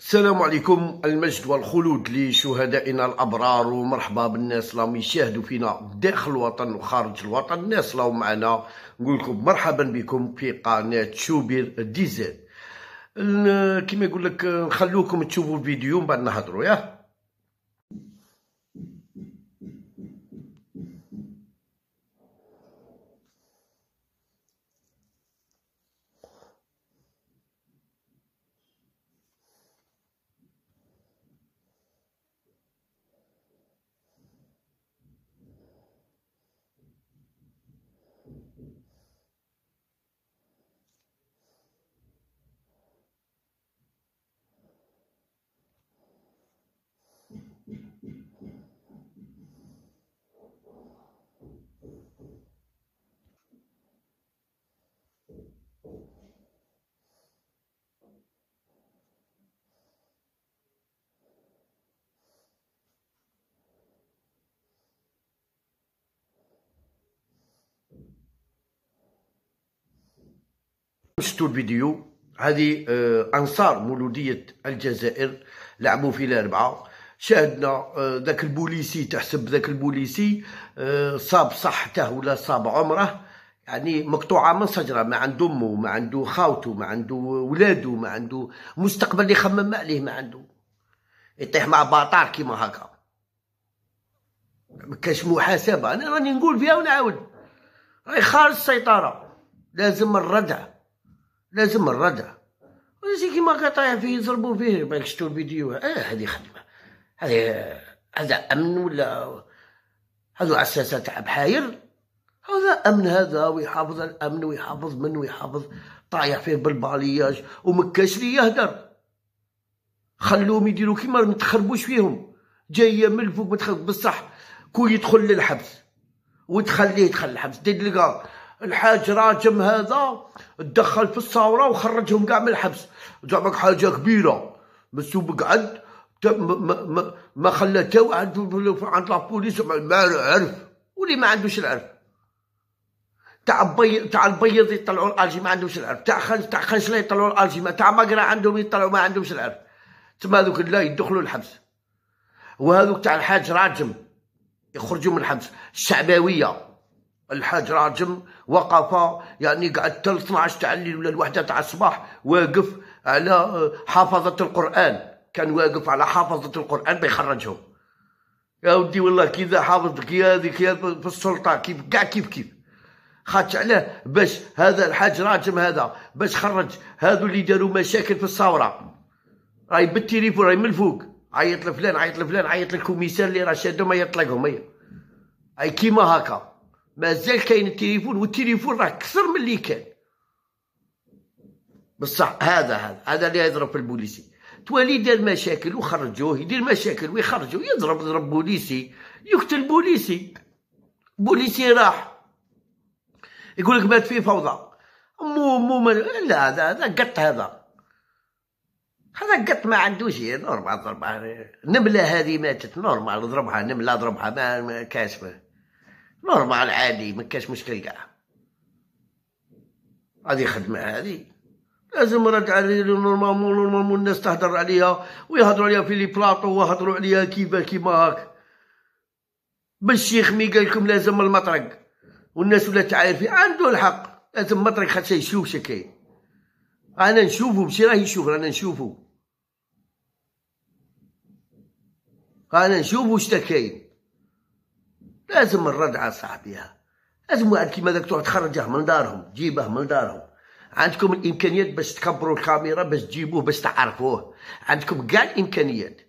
السلام عليكم المجد والخلود لشهدائنا الابرار ومرحبا بالناس اللي يشاهدوا فينا داخل الوطن وخارج الوطن الناس راهم معنا نقول لكم مرحبا بكم في قناه شوبير ديزل كما يقول لك نخلوكم تشوفوا الفيديو من بعد نهضروا ياه شفتوا الفيديو هذه انصار مولوديه الجزائر لعبوا في الاربعه شاهدنا آه، ذاك البوليسي تحسب ذاك البوليسي آه، صاب صحته ولا صاب عمره يعني مقطوعه من شجره ما عنده امه ما عنده خاوته ما عنده ولاده ما عنده مستقبل اللي يخمم عليه ما عنده يطيح مع باطار كيما هكا ما كاش محاسبه انا راني نقول فيها ونعاود راهي خارج السيطره لازم الردع لازم الردع شي كيما قطع فيه يضربوا فيه بالك شفتوا الفيديو اه هذه خدمه هذا هذا امن ولا هذو اساسا تاع بحاير هذا امن هذا ويحافظ على الامن ويحافظ من ويحافظ طايح فيه بالبالياج ومكاش لي يهدر خلوهم يديروا كيما ما تخربوش فيهم جايه من الفوق متخرب بصح كل يدخل للحبس وتخليه يدخل الحبس تلقى الحاج راجم هذا تدخل في الصورة وخرجهم كاع من الحبس زعما حاجه كبيره مسوب قعد ما ما ما خلى تا واحد عند لابوليس ما عرف واللي ما عندوش العرف تاع البيض تاع البيض يطلعوا الالجي ما عندهمش العرف تاع خل تاع خنسله يطلعوا الالجي تاع مقرا عندهم يطلعوا ما عندهمش العرف تما هذوك لا يدخلوا الحبس وهذوك تاع الحاج راجم يخرجوا من الحبس الشعبويه الحاج راجم وقف يعني قعد تل 12 تاع الليل ولا الوحده تاع الصباح واقف على حافظه القران كان واقف على حافظة القرآن بيخرجهم يا ودي والله كذا حافظ يا هذيك يا في السلطة كيف كاع كيف كيف خاطش علاه باش هذا الحاج راجم هذا باش خرج هذو اللي داروا مشاكل في الثورة راهي بالتليفون راهي من الفوق عيط لفلان عيط لفلان عيط للكوميسار اللي راه شادهم يطلقهم هي اي كيما هكا مازال كاين التليفون والتليفون راه كثر من اللي كان بصح هذا هذا هذا اللي يضرب في البوليسي توالي دار مشاكل وخرجوه يدير مشاكل ويخرجوه يضرب يضرب بوليسي يقتل بوليسي بوليسي راح يقولك مات فيه فوضى مو مو من... لا هذا هذا قط هذا هذا قط ما عندوش نورمال ضربها نمله هذه ماتت نورمال ضربها نمله ضربها ما, ما كاش نورمال عادي ما كاش مشكل كاع هذه خدمه هذه لازم مراجعة نورمالمون نورمالمون الناس تهدر عليها ويهضروا عليها في لي بلاطو ويهضروا عليها كيفاه كيما هاك بالشيخ مي قال لكم لازم المطرق والناس ولات تعرفي عنده الحق لازم مطرق خاطر يشوف شكاين انا نشوفه ماشي راه يشوف رانا نشوفه انا نشوفه واش كاين لازم الردعه صاحبيها لازم واحد كيما داك تروح تخرجه من دارهم تجيبه من دارهم عندكم الامكانيات باش تكبروا الكاميرا باش تجيبوه باش تعرفوه عندكم كاع الامكانيات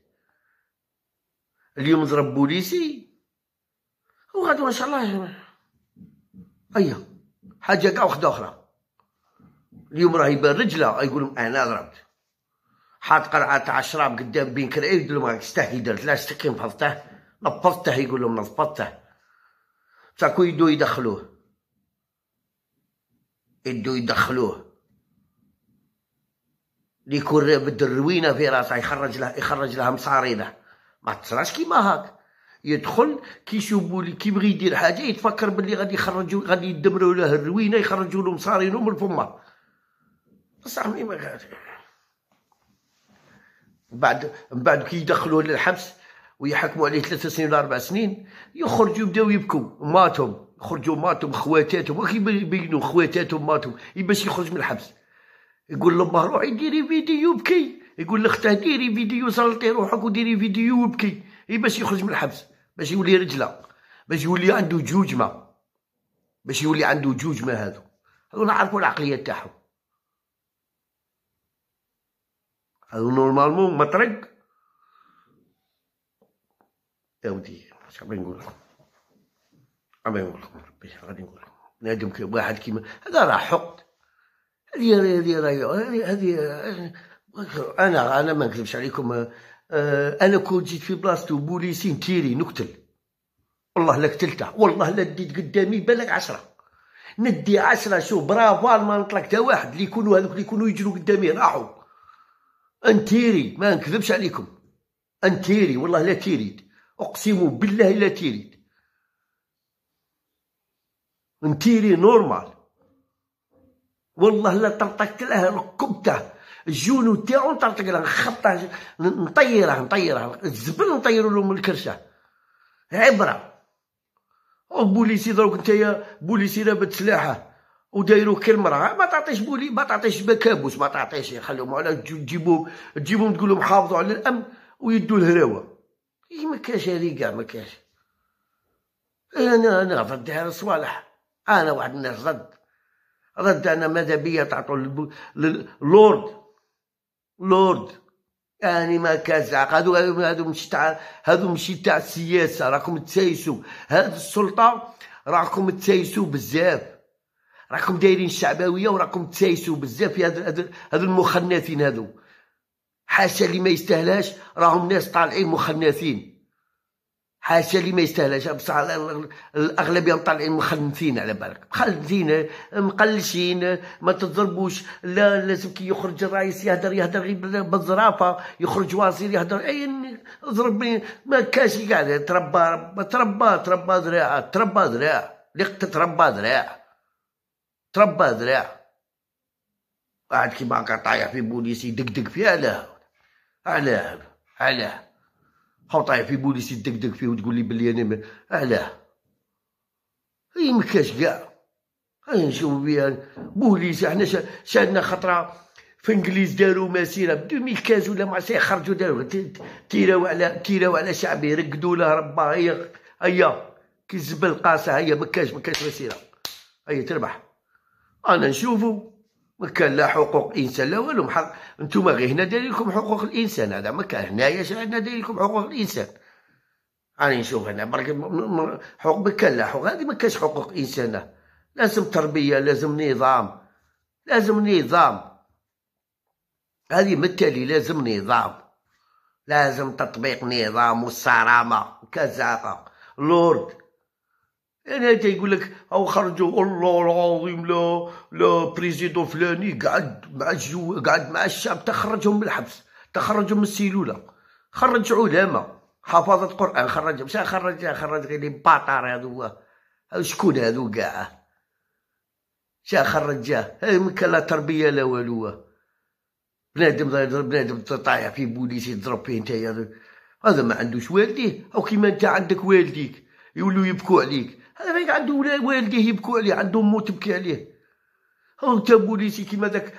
اليوم نضرب بوليسي وغادي ان شاء الله ايا أيوه. حاجه كاع وحده اخرى اليوم راه يبان رجله يقول لهم انا ضربت حاط قرعه تاع الشراب قدام بين كرعي يقول لهم راك استحي درت لا استقيم فضته نبضته يقول لهم تا تاكو يدو يدخلوه يدو يدخلوه اللي يكون الروينه في راسه يخرج له يخرج لها مصارينه ما تصراش كيما هاك يدخل كي كي يبغي يدير حاجه يتفكر باللي غادي يخرجوا غادي يدمروا له الروينه يخرجوا له مصارينو من فمه بصح ما غادي بعد من بعد كي يدخلوه للحبس ويحكموا عليه ثلاث سنين ولا اربع سنين يخرجوا يبداو يبكوا ماتهم خرجوا ماتهم خواتاتهم وكي يبينوا خواتاتهم ماتهم باش يخرج من الحبس يقول لامه روحي ديري فيديو بكي يقول لاختاه ديري فيديو سلطي روحك وديري فيديو وبكي باش يخرج من الحبس باش يولي رجله باش يولي عنده جوج ما باش يولي عنده جوج ما هادو هذو نعرفوا العقليه تاعهم هذو نورمالمون مطرق يا ودي شحال نقول لكم الله يقول لكم ربي غادي نقول لكم بنادم واحد كيما هذا راه حقد هذه هذه هذه هذه انا انا ما نكذبش عليكم آه، انا كون جيت في بلاصتو بوليسي نتيري نقتل والله لا قتلته والله لا ديت قدامي بالك عشرة ندي عشرة شو برافال ما نطلق حتى واحد اللي يكونوا هذوك اللي يكونوا يجروا قدامي راحوا انتيري ما نكذبش عليكم انتيري والله لا تيريد اقسم بالله لا تيريد نتيري نورمال والله لا تنطق لها ركبته الجونو تاعو نطرطق لها نخطه نطيره نطيره الزبل نطير له من الكرشه عبره البوليسي دروك نتايا بوليسي رابط سلاحه ودايرو كالمراه ما تعطيش بولي ما تعطيش بكابوس ما تعطيش خليهم على تجيبهم تجيبهم تقول لهم حافظوا على الامن ويدوا الهراوه إيه ما كاش هذه كاع ما كاش انا انا في الدهر الصوالح انا واحد الناس رد رد انا ماذا بيا تعطوا للورد لورد يعني ما كازع هادو هادو مش تاع هادو مش تاع السياسه راكم تسايسوا هاد السلطه راكم تسايسوا بزاف راكم دايرين الشعبويه وراكم تسايسوا بزاف في هاد هاد المخنثين هادو حاشا اللي ما يستاهلاش راهم ناس طالعين مخنثين حاشا اللي ما يستاهلهاش بصح الاغلبيه طالعين مخنثين على بالك مخنثين مقلشين ما تضربوش لا لازم كي يخرج الرئيس يهدر يهدر غير بالزرافه يخرج وزير يهدر اي اضربني ما كاش قاعد تربى تربى تربى ذراع تربى ذراع لقت تربى ذراع تربى ذراع قاعد كيما طايح في بوليس يدقدق فيها علاه علاه علاه بقاو طايح في بوليس يدقدق فيه وتقول لي بلي انا علاه هي مكاش كاع هاي نشوف بها بوليس احنا شادنا خطره في انجليز داروا مسيره ب 2015 ولا ما خرجوا داروا تيراو على تيراو على شعبي رقدوا له ربا هي هيا كي الزبل قاصه هيا مكاش مكاش مسيره هيا تربح انا نشوفو ما كان لا حقوق انسان لا والو محق نتوما غير هنا داير لكم حقوق الانسان هذا ما كان هنايا عندنا داير لكم حقوق الانسان راني نشوف انا برك حقوق ما كان لا حقوق هذه ما كانش حقوق انسان لازم تربيه لازم نظام لازم نظام هذه مثالي لازم نظام لازم تطبيق نظام والصرامه كزاقه لورد انا هكا يقول لك او خرجوا الله العظيم لا لا بريزيدون فلاني قعد مع الجو قعد مع الشعب تخرجهم من الحبس تخرجهم من السيلوله خرج علماء حفاظة قرآن خرجهم مشى خرج خرج غير باطار هذو شكون هذو كاع شا خرج ما كان لا تربيه لا والو بنادم يضرب بنادم طايع في بوليس يضرب فيه نتايا هذا ما عندوش والديه او كيما انت عندك والديك يولوا يبكوا عليك هذا باين عنده والديه يبكوا عليه عنده امه تبكي عليه انت بوليسي كيما داك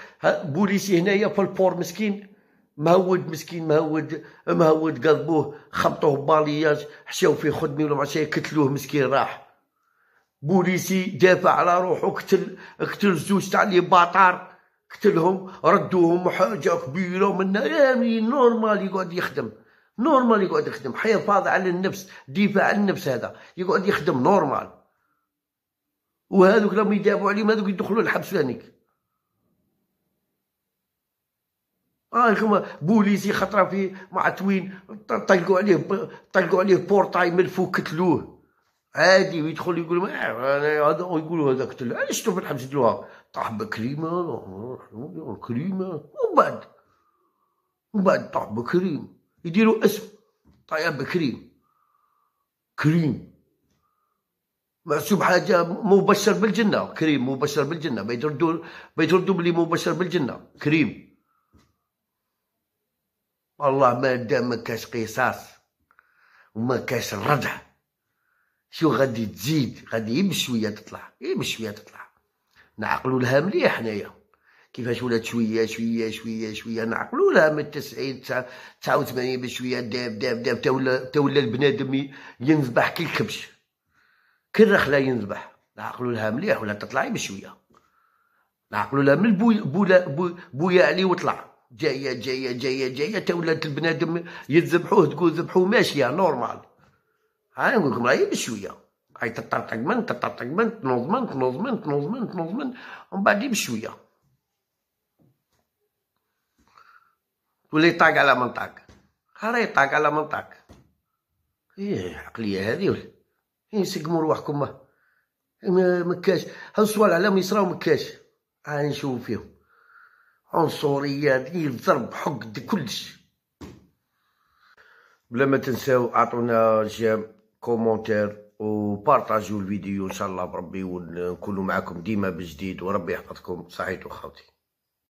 بوليسي هنايا في البور مسكين مهود مسكين مهود مهود قلبوه خبطوه بالياج حشاو فيه خدمي ولا معشاي كتلوه مسكين راح بوليسي دافع على روحو قتل قتل زوج تاع لي باطار قتلهم ردوهم حاجه كبيره من نورمال يقعد يخدم نورمال يقعد يخدم حفاظ على النفس دفاع عن النفس هذا يقعد يخدم نورمال وهذوك لما يدافعوا عليهم هذوك يدخلوا الحبس آه كما بوليسي خطره في مع توين طلقوا عليه طلقوا عليه بورطاي ملفو كتلوه عادي ويدخل يقول آه، هذا يقولوا هذا قتل علاش شفتو في الحبس دلوها طاح بكريمه آه، كريمه ومن بعد ومن بعد طاح بكريم يديروا اسم طيب كريم كريم محسوب حاجه مبشر بالجنه كريم مبشر بالجنه بيتردوا بيتردوا بلي مبشر بالجنه كريم والله ما دام ما كاش قصاص وما كاش ردع شو غادي تزيد غادي يمشي شويه تطلع يمشي شويه تطلع نعقلوا لها مليح حنايا كيفاش ولات شويه شويه شويه شويه نعقلوا لها من 90 89 بشويه داب داب داب تا ولا تا ولا البنادم ينذبح كي الكبش كالرخله ينذبح نعقلوا لها مليح ولا تطلعي بشويه نعقلوا لها من بويا بويا بو بو علي وطلع جايه جايه جايه جايه تا ولات البنادم يذبحوه تقول ذبحوه ماشيه نورمال هاي نقول لكم راهي بشويه هاي تطرطق من تطرطق من تنظمن تنظمن تنظمن تنظمن ومن بعد بشويه تولي على منطقك طاق على منطقك ايه عقلية هذه ولا يسقموا رواحكم ما مكاش هاد الصوالع على مصر مكاش ها نشوف فيهم عنصرية ديال ضرب حقد كلش بلا ما تنساو اعطونا جيم كومونتير وبارطاجيو الفيديو ان شاء الله بربي ونكونوا معكم ديما بجديد وربي يحفظكم صحيتو خوتي